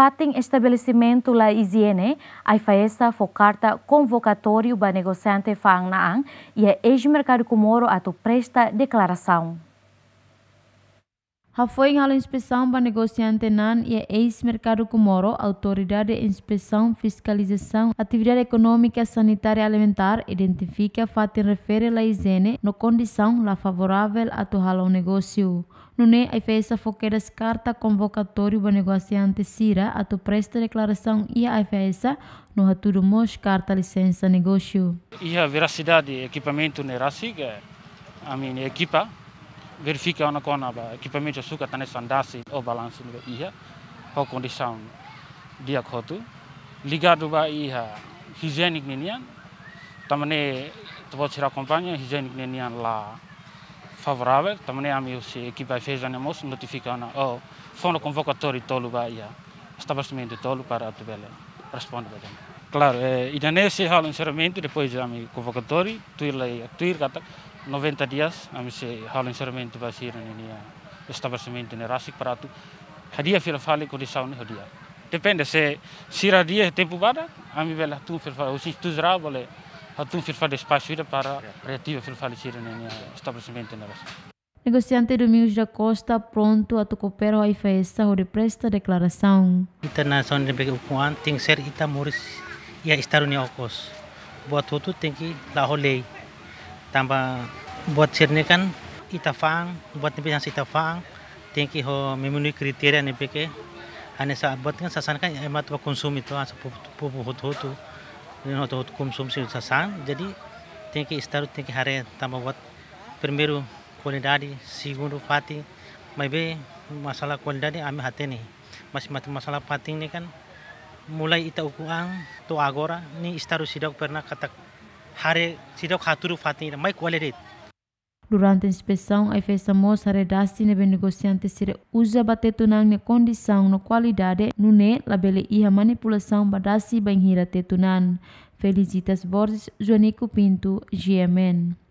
fatem estabelecimento la higiene, a faesa focarta convocatório ba negociante fang naang e é ex-mercado comoro ato presta declaração. Foi a inspeção para negociante NAN e ex-mercado Comoro, Autoridade de Inspeção, Fiscalização, Atividade Econômica, Sanitária e Alimentar, identifica fato refere a higiene no condição la favorável a torrar o negócio. Nune a fez a foqueiras carta convocatória para negociante Sira a tu presta declaração e a fez no raturo mos carta licença negócio. E a veracidade equipamento nerasiga, eh, a minha equipa, verifica ona kona ba equipamento suka tane sandasi o balance ni iha ho condition dia khotu liga ba iha hygienic ni nian tamane tobo chira company hygienic ni nian la favorável tamane ami o se equipa fez mos notifica ona o fono convocatori tolu ba iha estabelecimento tolu para atubele responde ba claro eh, idanese halo encerramento depois ami convocatório tuir lei tuir kata 90 dias, am se halen seramente baseren in die estabelecimento in Rasik Prato. Hadia fil fale condição ne hadia. Depende se sira dia tempo bada, am bela tu fale, usi tu fale espaço para reativa fil fale sira in estabelecimento in Rasik. Negociante Domingos da Costa pronto a tocoper a IFESA onde presta declaração. Ita na zona de Begupuan tem que ser Ita e a Estar União Ocos. Boa tudo tem que lá rolei. tambah buat sirne kan fang buat nipi yang fang. tinggi ho memenuhi kriteria nipi ke ane saat buat kan sasan kan emat wa konsum itu asa pupu hot tuh, ini hot hot konsumsi sasan jadi tinggi istaru tinggi hari tambah buat primeru qualidade segundo pati maybe masalah kualidadi ame hati nih masih masalah pating nih kan mulai ita ukuang tu agora ni istaru sidok pernah katak hare sido khaturu fatira mai quality Durante a inspeção, a festa moça redasse bem negociante sire usa bateto ne condição no qualidade nune labele iha manipulação badasi bainhira tetunan. Felicitas Borges, Joanico Pinto, GMN.